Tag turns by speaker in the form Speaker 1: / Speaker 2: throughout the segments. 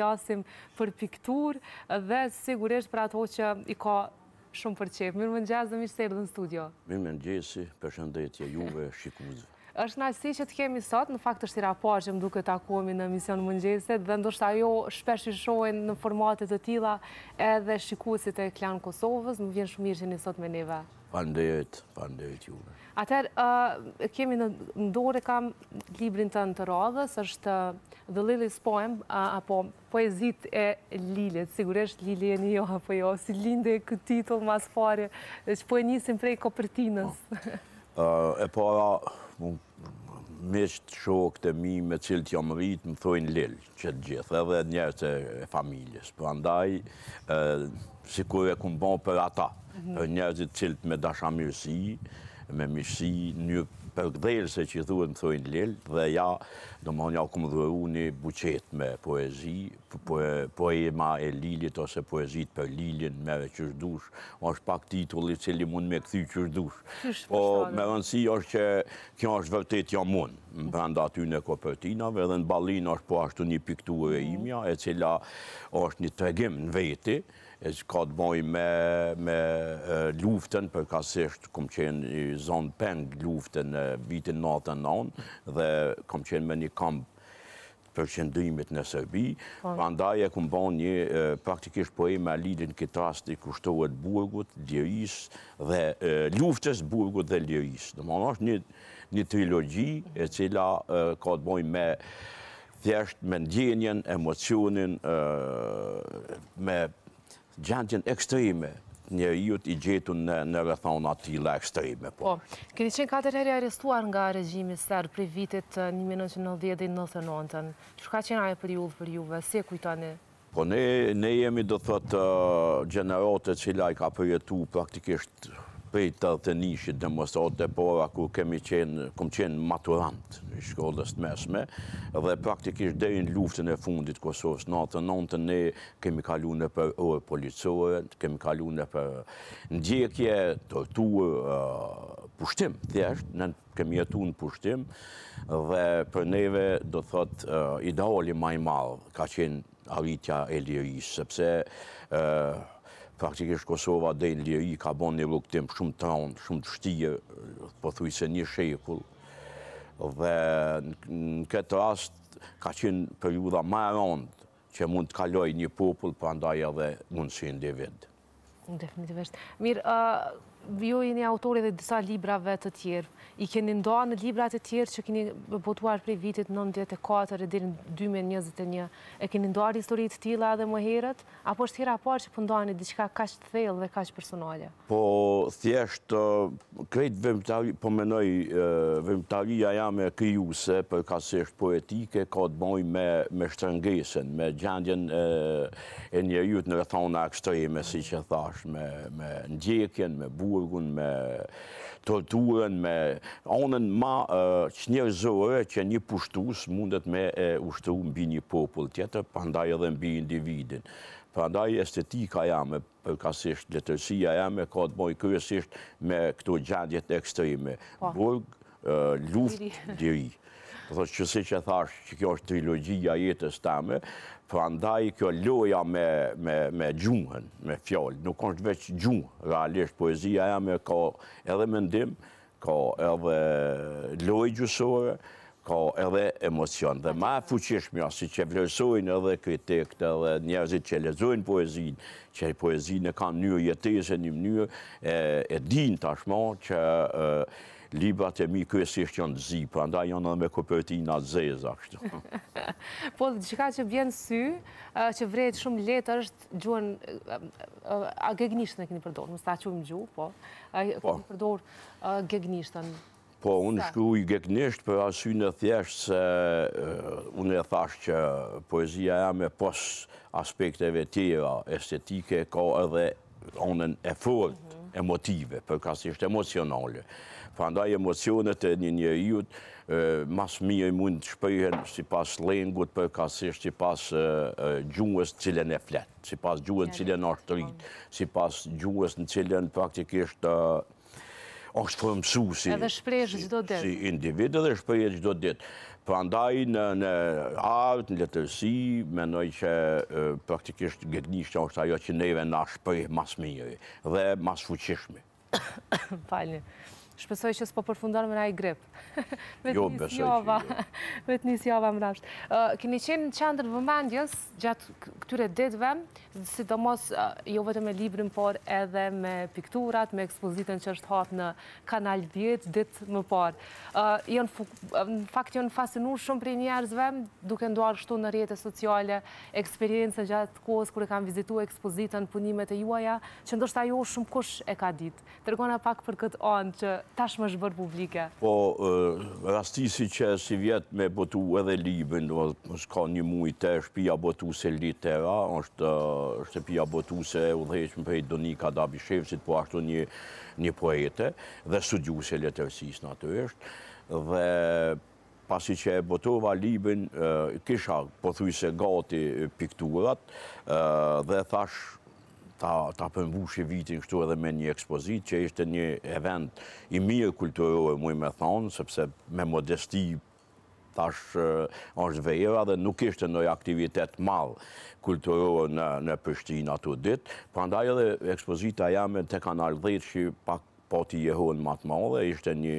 Speaker 1: flasim për piktur dhe sigurisht për ato që i ka shumë për qefë. Mirë më nëgjesë dhe mirë se në studio.
Speaker 2: Mirë më përshëndetje juve, shikuzve.
Speaker 1: është si që të kemi sot, në fakt është i rapar që më duke të akuemi në emision mëngjeset dhe ndoshtë ajo shpesh i shojnë në formatet të tila edhe shikuzit e klanë Kosovës, më vjen shumë i që i sot me neve.
Speaker 2: Pandejët, pandejët ju.
Speaker 1: Atër, kemi në ndore, kam librin të në të radhës, është uh, The Lily's Poem, uh, apo poezit e Lilit, sigurisht Lili e njo apo jo, si linde këtë titull mas dhe që po e njësim prej kopertinës.
Speaker 2: Po. E para, mështë shokët e mi me cilët jam rritë, më thojnë Lil, që të gjithë, edhe njerët e familjes, për andaj, si kur e këmë bon për ata, njerëzit cilët me dashamirësi, me mishësi, një për dhejrë se që i thuën thujnë lillë dhe ja, do më nja këmë dhëru një buqet me poezi, po, po, poema e lillit ose poezit për lillin me qërdush, është pak titulli që mund me këthi qërdush. Po me rëndësi është që kjo është vërtet jo mund, më brenda aty në kopertinave, dhe në balin është po ashtu një pikturë e imja, e cila është një tregim në veti, e që ka të boj me luftën, për kasështë këmë qenë zonë pengë luftën vitin natën dhe kom qenë me një kamp për qëndrimit në Serbi, pa po. ndaj e kom bon një praktikisht po e me lidin këtë rast i kushtohet burgut, liris dhe luftës burgut dhe liris. Në më nështë një trilogji e cila ka të bojnë me thjesht me ndjenjen, emocionin, me gjendjen gjantjen ekstrime, njeriut i gjetu në, në rëthon atila ekstreme.
Speaker 1: Po. po, këti qenë katër heri arestuar nga regjimi sërë prej vitit 1990 1999, që ka qenë aje për juve, për juve, se kujtani?
Speaker 2: Po, ne, ne jemi do thëtë uh, eh, generote cila i ka përjetu praktikisht Për i të nishit dhe mësot dhe pora ku kemi qenë, kum qenë maturant i shkollës të mesme dhe praktikisht në luftën e fundit Kosovës në atë nëntë, ne kemi kalu në për orë policore, kemi kalu në për ndjekje, tortur, pushtim, thjesht, në kemi jetu në pushtim dhe për neve do thot ideali maj marë ka qenë arritja e lirisë, sepse Faktikisht Kosova dhe i lirë i ka bon një vëllëktim shumë traun, shumë të shtije, po thuj se një shekull. Dhe në këtë rast ka qenë periuda ma rëndë që mund të kaloj një popull, pra ndaj edhe mundësi individ.
Speaker 1: Definitivisht. Mirë, ju jeni autorit dhe disa librave të tjerë. I keni ndoa në librat e tjerë që keni botuar prej vitit 94 e dirin 2021. E keni ndoa historit tila dhe më herët? Apo është hira parë që pëndoa po një diqka të thellë dhe kashtë personale?
Speaker 2: Po, thjeshtë, uh, krejtë vëmëtari, po menoj, uh, vëmëtaria jam e kryuse, për se është poetike, ka të boj me shtërëngesën, me gjandjen uh, e njerëjut në rëthona ekstreme, si që thash, me ndjekjen, me bu turgun, me torturën, me onën ma eh, që njerëzore që një pushtus mundet me ushtru mbi një popull tjetër, pandaj edhe mbi individin. Pandaj estetika jame, përkasisht, letërsia jame, ka të bojë kërësisht me këto gjendjet ekstreme. Po. Burg, eh, luft, diri. Po thotë që si që thash që kjo është trilogjia jetës tame, për andaj kjo loja me, me, me gjuhën, me fjallë, nuk është veç gjuhë, realisht poezia e me ka edhe mendim, ka edhe lojë gjusore, ka edhe emocion. Dhe ma fuqishmja, si që vlerësojnë edhe kritikët edhe njerëzit që lezojnë poezinë, që poezinë e kanë një jetese një mënyrë, e, din tashma që... Librat e mi kërësisht janë të zipë, anda janë në me kopertina të zezë.
Speaker 1: Po, dhe qëka që vjen sy, që vrejt shumë letë është gjuën, a gëgnishtën po, e këni përdojnë, më sta që më gjuë, po, këni përdojnë gëgnishtën.
Speaker 2: Po, unë shku i për asynë e thjeshtë se unë e thash që poezia e me pos aspekteve tjera estetike ka edhe onën e fort mhm. emotive, përkasisht emocionale. Pra emocionet e një një jutë, mas mirë i mund të shpëjhen si pas lengut, për kasisht si pas gjuës në cilën e fletë, si pas gjuës në cilën është të rritë, si pas gjuës në cilën praktikisht është
Speaker 1: si
Speaker 2: individ dhe shpërje gjdo ditë. Për andaj në artë, në letërsi, menoj që praktikisht gëtënishtë është ajo që neve në shpërje mas mirë dhe mas fuqishme.
Speaker 1: Falënë. Shpesoj që s'po përfundon më nëjë grip. Jo, beshoj që jo. Vetë njës java më rafsht. Keni qenë në qandër vëmendjes gjatë këtyre ditëve, si do mos jo vetë me librin, por edhe me pikturat, me ekspozitën që është hatë në kanal 10, ditë më parë. Në fakt, jënë fascinur shumë për i njerëzve, duke nduar shtu në rjetët sociale, eksperiencën gjatë kohës kërë kam vizitu ekspozitën, punimet e juaja, që ndërsta jo shumë kush e ka ditë. Tërgona pak për këtë onë që tash më bërë publike.
Speaker 2: Po, rastisi që si vjetë me botu edhe libën, s'ka një mujë të pia botu se litera, është pia botu se u dheqëm për i Donika Dabishevësit, po ashtu një poete dhe studiu se letërsis në Dhe pasi që e botuva libën, kisha pothuj se gati pikturat dhe thashë, ta përmbushi vitin kështu edhe me një ekspozit që ishte një event i mirë kulturoj, mu i me thonë, sepse me modesti tash është vejera dhe nuk ishte në aktivitet malë kulturoj në pështin ato ditë. Pra ndaj edhe ekspozita jam e te kanal 10 që pak poti jehuën matë madhe, ishte një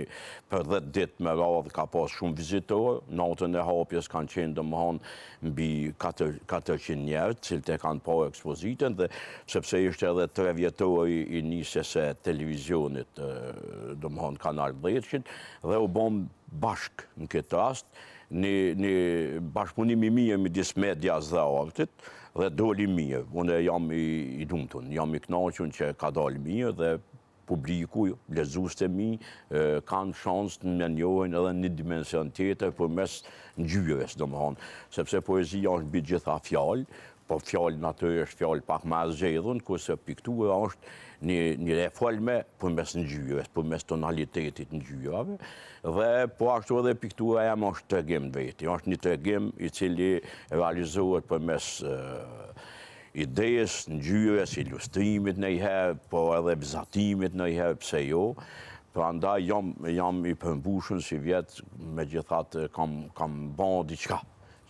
Speaker 2: për 10 ditë me radhë ka pas shumë vizitorë, natën e hapjes kanë qenë dhe më hanë mbi 400 njerët, cilë të kanë parë ekspozitën, dhe sepse ishte edhe tre vjetori i njësës e televizionit, dhe më hanë kanal 10, dhe u bom bashkë në këtë rast, një bashkëpunimi mirë më disë medjas dhe artit, dhe doli mirë, unë jam i dumëtun, jam i knaqën që ka dalë mirë dhe publiku, lezuës të mi, kanë shansë të menjojnë njohen edhe një dimension tjetër për mes në gjyve, së do më honë, sepse poezija është bitë gjitha fjallë, po fjallë në atër është fjallë pak ma zedhën, kërse piktura është një reforme për mes në gjyve, për mes tonalitetit në gjyve, dhe po ashtu edhe piktura e më është të regim vetë, është një të i cili realizohet për mes idejës në si ilustrimit në i herë, po edhe bëzatimit në i herë, pse jo. Pra nda jam, jam i përmbushën si vjetë, me gjithat eh, kam, kam ban diqka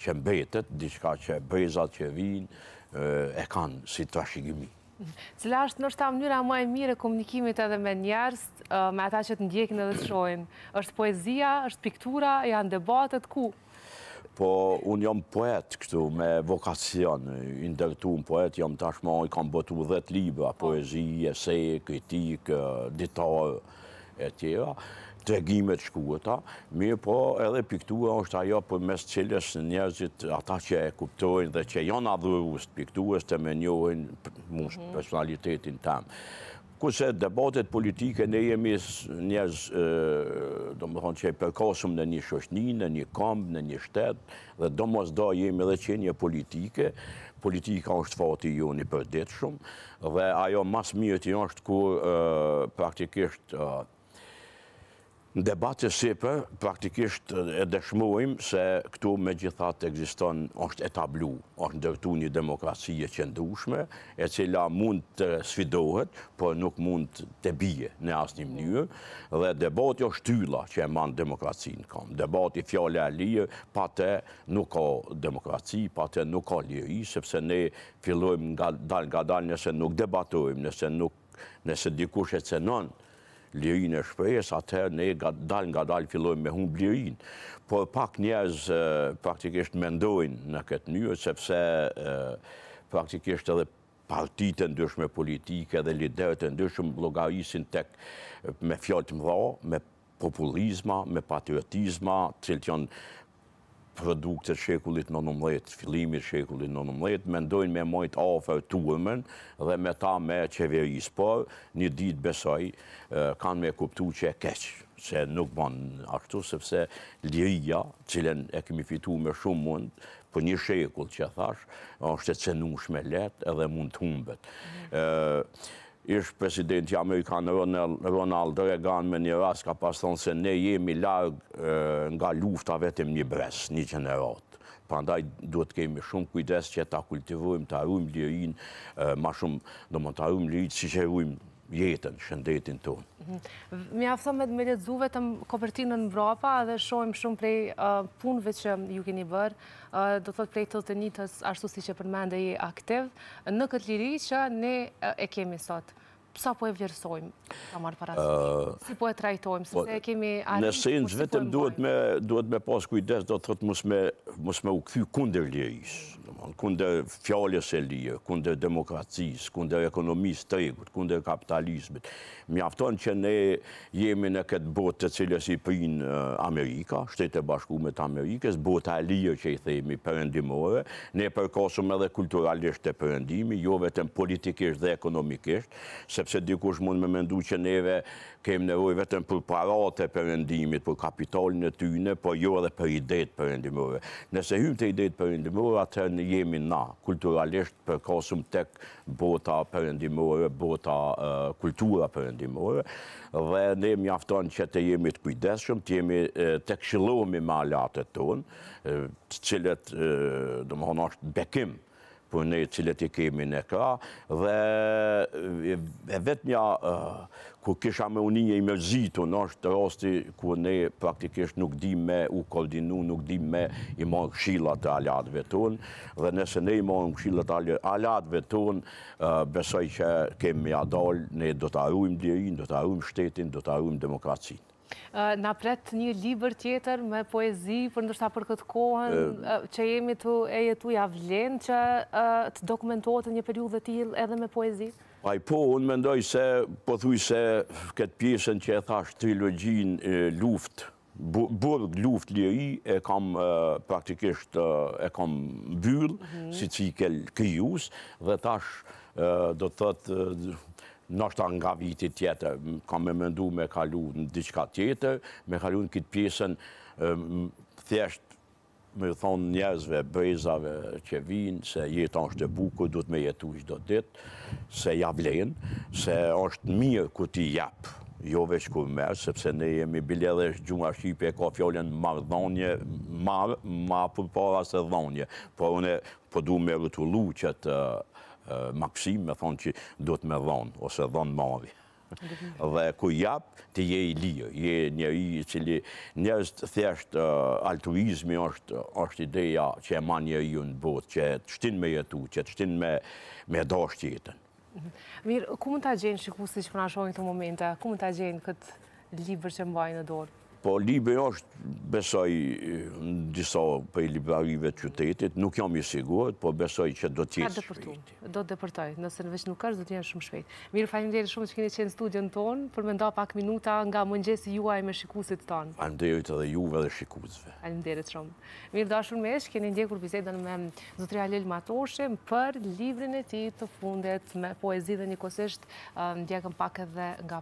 Speaker 2: që mbetet, diqka që brezat që vinë, eh, e kanë si të shikimi.
Speaker 1: Cila është nështë ta mënyra më e mire komunikimit edhe me njerës, eh, me ata që të ndjekin edhe të shojnë? është poezia, është piktura, janë debatet, ku?
Speaker 2: po unë jam poet këtu me vokacion, indertu unë poet, jam tashma, i kam botu dhe të libra, po. poezi, ese, kritik, ditarë, e tjera, të regimet të mirë po edhe piktura është ajo për mes cilës njerëzit ata që e kuptojnë dhe që janë adhurus të pikturës të menjohin mhm. personalitetin tamë ku se debatet politike ne jemi njerëz, do më thonë që e përkasëm në një shoshni, në një kamp, në një shtetë, dhe do mos da jemi dhe qenje politike, politika është fati ju një përdit shumë, dhe ajo mas mjët i është ku praktikisht Në debatë të sipe, praktikisht e dëshmuim se këtu me gjithatë të egziston është etablu, është ndërtu një demokracie qëndrushme, e cila mund të sfidohet, por nuk mund të bije në asë një mënyrë, dhe debati është tylla që e manë demokracinë kam. Debati fjale e lirë, pa te nuk ka demokraci, pa te nuk ka liri, sepse ne fillojmë nga dalë nga dalë nëse nuk debatojmë, nëse nuk, nëse dikush e cenonë, lirin e shprejes, atëherë ne dalë nga dalë fillojmë me humbë lirin. Por pak njerëz praktikisht mendojnë në këtë njërë, sepse praktikisht edhe partitë e ndryshme politike dhe liderët e ndryshme logarisin tek me fjallë të mëdha, me populizma, me patriotizma, cilë të janë produktet shekullit 19, fillimit shekullit 19, mendojnë me mojt ofër të uëmën dhe me ta me qeveris, po një ditë besoj, kanë me kuptu që e keqë, se nuk banë ashtu, sepse lirija, qëllën e kemi fitu me shumë mund, për një shekull që thash, është e cenush me letë edhe mund të humbet ishë presidenti Amerikanë Ronald Reagan me një ras ka pas thonë se ne jemi largë nga lufta vetëm një bres, një gjenerat. Prandaj duhet kemi shumë kujdes që ta kultivojmë, ta rrujmë lirin, ma shumë, do më ta rrujmë lirin, si që rrujmë jetën, shëndetin tonë.
Speaker 1: Mi aftëm vetë me letë zuve të më kopertinë në mbropa dhe shojmë shumë prej uh, punëve që ju keni bërë, uh, do të të prej të të njëtës ashtu si që përmende i aktiv, në këtë liri që ne uh, e kemi sotë. Sa po e vjërsojmë, sa marë parasysh? si po e trajtojmë, po, po si kemi arritë... Në sinë zhvetëm
Speaker 2: duhet me pas kujdes, do të thëtë musme u këthy kunder lirisë, domthonë, kundër fjalës së lirë, kundër demokracisë, kundër ekonomisë tregut, kundër kapitalizmit. Mjafton që ne jemi në këtë botë të cilës i prin Amerika, shtetë e Bashkuara të Amerikës, bota e lirë që i themi përëndimore, ne përkohësojmë edhe kulturalisht të përëndimi, jo vetëm politikisht dhe ekonomikisht, sepse dikush mund të mendu mendojë që neve kemë nevojë vetëm për paratë perëndimit, për kapitalin e tyne, po jo edhe për idetë perëndimore. Nëse hym të idetë perëndimore, atë në jemi na kulturalisht për kosëm tek bota përëndimore, bota kultura përëndimore, dhe ne mjafton që të jemi të kujdeshëm, të jemi të kshilomi me alatet tonë, të cilët, dhe më honë është bekim për ne cilët i kemi në kra, dhe vetë një ku kisha me uninje i me zitu, në është të rosti ku ne praktikisht nuk di me u koordinu, nuk di me i morë kshilat të alatve tunë, dhe nëse ne i morë kshilat të alatve tunë, besoj që kemi a ne do të arrujmë dirin, do të arrujmë shtetin, do të arrujmë demokracinë.
Speaker 1: Në apret një liber tjetër me poezi, për për këtë kohën, që jemi të e jetu javlen, që të dokumentohet një periudhe t'il edhe me poezi?
Speaker 2: Paj po, unë mendoj se, po thuj se këtë pjesën që e thash trilogjin luft, burg luft liri, e kam praktikisht e kam byrë, mhm. si cikel kryus, dhe thash do të thëtë, nështë nga vitit tjetër, kam me mëndu me kalu në diqka tjetër, me kalu në këtë pjesën thjesht, me thonë njerëzve, brezave që vinë, se jetë është e bukur, du të me jetu që do ditë, se ja vlenë, se është mirë ku ti japë, jo veç ku merë, sepse ne jemi bilede edhe gjumë a shqipë e ka fjollën marë dhonje, marë, marë për para se dhonje, por une po du me rëtullu që të maksim, me thonë që du të me dhonë, ose dhonë marë
Speaker 1: dhe
Speaker 2: ku jap të je i lijo, je një i cili njës të thjesht eh, altruizmi është ideja që e ma një i unë botë, që të shtin me jetu, që të shtin me do shtë jetën.
Speaker 1: Mirë, ku më të gjenë që si që përnashojnë të momente, ku më të gjenë këtë libër që mbajnë në dorë?
Speaker 2: Po, libër është, besoj, në disa për i librarive të qytetit, nuk jam i sigurët, po besoj që do t'jetë
Speaker 1: shpejt. Do të dëpërtoj, nëse në veç nuk është, do t'jetë shumë shpejt. Mirë, falim shumë që kene qenë në studion tonë, për me nda pak minuta nga mëngjesi juaj me shikusit tonë.
Speaker 2: Falim dhejtë juve dhe shikusve.
Speaker 1: Falim shumë. Mirë, do ashtë mesh, kene ndjekur bizetën me Zotri Alel Matoshe për librin e ti të me pak edhe nga